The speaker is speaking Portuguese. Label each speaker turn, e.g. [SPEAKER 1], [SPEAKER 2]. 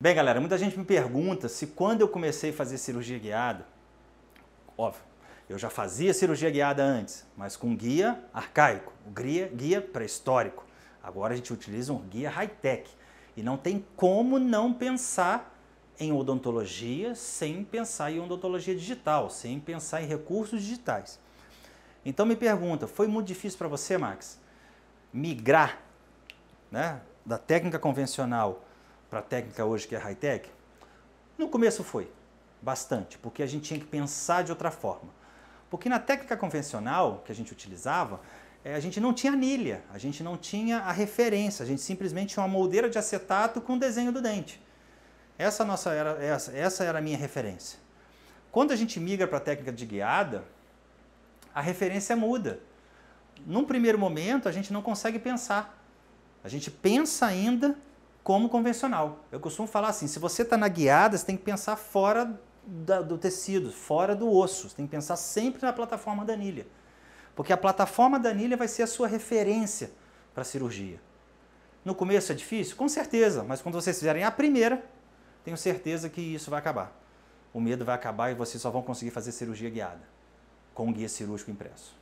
[SPEAKER 1] Bem, galera, muita gente me pergunta se quando eu comecei a fazer cirurgia guiada, óbvio, eu já fazia cirurgia guiada antes, mas com guia arcaico, guia, guia pré-histórico. Agora a gente utiliza um guia high-tech e não tem como não pensar em odontologia sem pensar em odontologia digital, sem pensar em recursos digitais. Então me pergunta, foi muito difícil para você, Max, migrar né, da técnica convencional para a técnica hoje que é high-tech? No começo foi, bastante, porque a gente tinha que pensar de outra forma. Porque na técnica convencional que a gente utilizava, eh, a gente não tinha anilha, a gente não tinha a referência, a gente simplesmente tinha uma moldeira de acetato com o desenho do dente. Essa, nossa era, essa, essa era a minha referência. Quando a gente migra para a técnica de guiada, a referência muda. Num primeiro momento, a gente não consegue pensar. A gente pensa ainda como convencional. Eu costumo falar assim: se você está na guiada, você tem que pensar fora da, do tecido, fora do osso. Você tem que pensar sempre na plataforma da anilha. Porque a plataforma da anilha vai ser a sua referência para a cirurgia. No começo é difícil? Com certeza, mas quando vocês fizerem a primeira, tenho certeza que isso vai acabar. O medo vai acabar e vocês só vão conseguir fazer cirurgia guiada com o guia cirúrgico impresso.